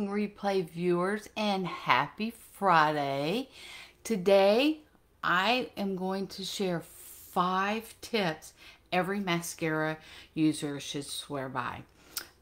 replay viewers and happy Friday. Today I am going to share five tips every mascara user should swear by.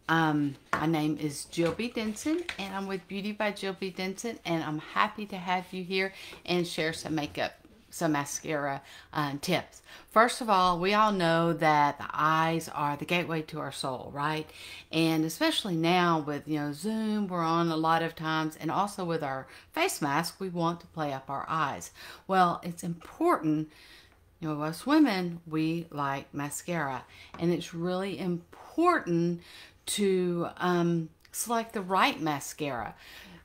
Um, my name is Jill B. Denson and I'm with Beauty by Jill B. Denson and I'm happy to have you here and share some makeup some mascara uh, tips. First of all, we all know that the eyes are the gateway to our soul, right? And especially now with, you know, Zoom, we're on a lot of times, and also with our face mask, we want to play up our eyes. Well, it's important, you know, us women, we like mascara, and it's really important to um, select the right mascara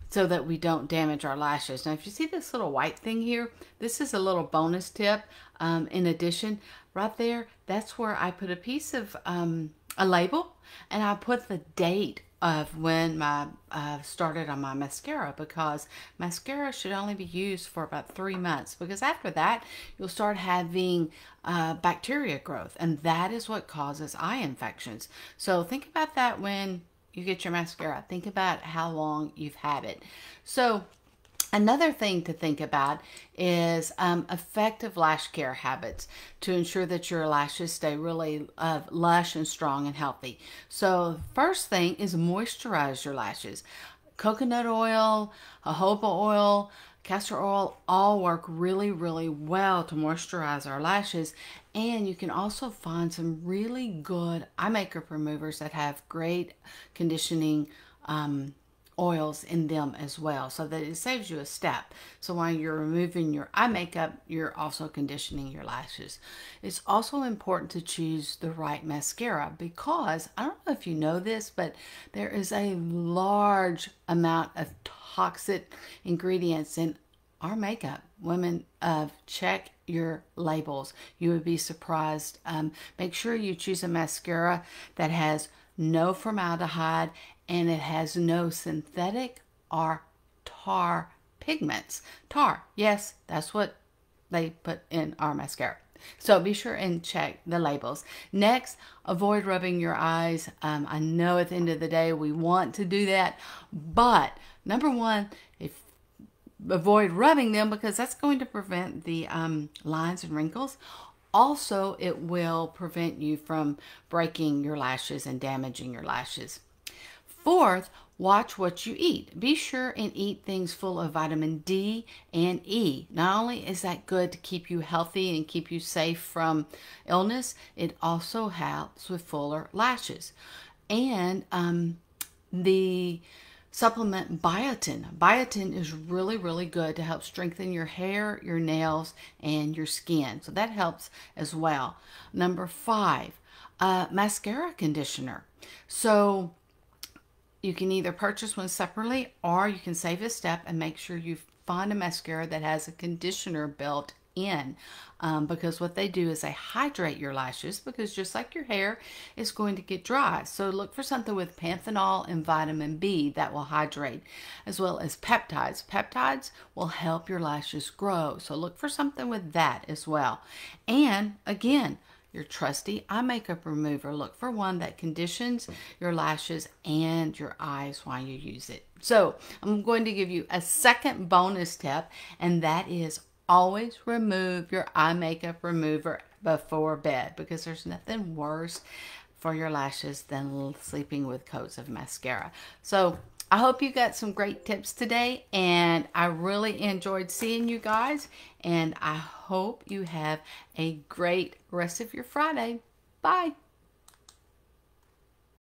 so that we don't damage our lashes. Now, if you see this little white thing here, this is a little bonus tip. Um, in addition, right there, that's where I put a piece of um, a label and I put the date of when my uh, started on my mascara because mascara should only be used for about three months because after that you'll start having uh, bacteria growth and that is what causes eye infections so think about that when you get your mascara. Think about how long you've had it. So Another thing to think about is um, effective lash care habits to ensure that your lashes stay really uh, lush and strong and healthy. So, first thing is moisturize your lashes. Coconut oil, jojoba oil, Castor oil all work really, really well to moisturize our lashes. And you can also find some really good eye makeup removers that have great conditioning um, oils in them as well so that it saves you a step. So while you're removing your eye makeup, you're also conditioning your lashes. It's also important to choose the right mascara because I don't know if you know this, but there is a large amount of toxic ingredients in our makeup. Women of uh, check your labels. You would be surprised. Um, make sure you choose a mascara that has no formaldehyde and it has no synthetic or tar pigments. Tar, yes, that's what they put in our mascara. So be sure and check the labels. Next, avoid rubbing your eyes. Um, I know at the end of the day we want to do that, but number one, if avoid rubbing them because that's going to prevent the um, lines and wrinkles. Also, it will prevent you from breaking your lashes and damaging your lashes. Fourth, Watch what you eat. Be sure and eat things full of vitamin D and E. Not only is that good to keep you healthy and keep you safe from illness, it also helps with fuller lashes. And um, the supplement biotin. Biotin is really, really good to help strengthen your hair, your nails, and your skin. So that helps as well. Number five, uh, mascara conditioner. So you can either purchase one separately or you can save a step and make sure you find a mascara that has a conditioner built in um, because what they do is they hydrate your lashes because just like your hair is going to get dry so look for something with panthenol and vitamin b that will hydrate as well as peptides peptides will help your lashes grow so look for something with that as well and again your trusty eye makeup remover. Look for one that conditions your lashes and your eyes while you use it. So I'm going to give you a second bonus tip, and that is always remove your eye makeup remover before bed because there's nothing worse for your lashes than sleeping with coats of mascara. So I hope you got some great tips today and I really enjoyed seeing you guys and I hope you have a great rest of your Friday. Bye.